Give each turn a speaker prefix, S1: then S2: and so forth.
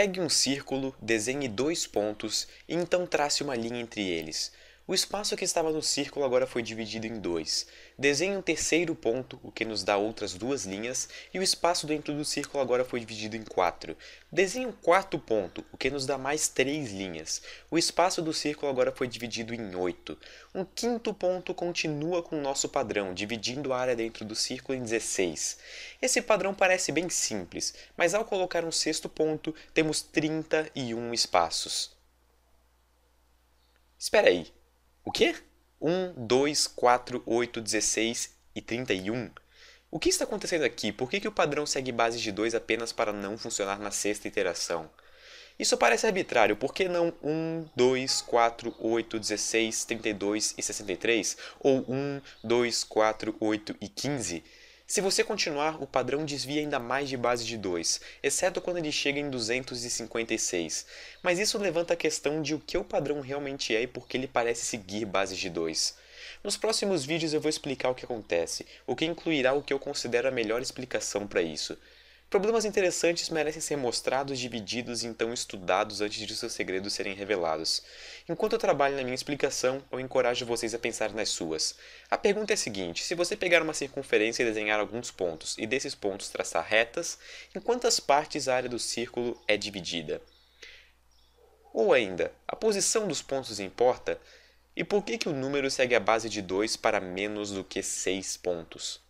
S1: Pegue um círculo, desenhe dois pontos e então trace uma linha entre eles. O espaço que estava no círculo agora foi dividido em dois. Desenhe um terceiro ponto, o que nos dá outras duas linhas, e o espaço dentro do círculo agora foi dividido em quatro. Desenhe um quarto ponto, o que nos dá mais três linhas. O espaço do círculo agora foi dividido em oito. Um quinto ponto continua com o nosso padrão, dividindo a área dentro do círculo em 16. Esse padrão parece bem simples, mas ao colocar um sexto ponto, temos 31 espaços. Espera aí, o quê? 1, 2, 4, 8, 16 e 31. O que está acontecendo aqui? Por que, que o padrão segue base de 2 apenas para não funcionar na sexta iteração? Isso parece arbitrário, por que não 1, 2, 4, 8, 16, 32 e 63?
S2: Ou 1,
S1: 2, 4, 8 e 15? Se você continuar, o padrão desvia ainda mais de base de 2, exceto quando ele chega em 256. Mas isso levanta a questão de o que o padrão realmente é e por que ele parece seguir bases de 2. Nos próximos vídeos eu vou explicar o que acontece, o que incluirá o que eu considero a melhor explicação para isso. Problemas interessantes merecem ser mostrados, divididos e então estudados antes de seus segredos serem revelados. Enquanto eu trabalho na minha explicação, eu encorajo vocês a pensar nas suas. A pergunta é a seguinte: se você pegar uma circunferência e desenhar alguns pontos, e desses pontos traçar retas, em quantas partes a área do círculo é dividida? Ou ainda, a posição dos pontos importa? E por que, que o número segue a base de 2 para menos do que 6 pontos?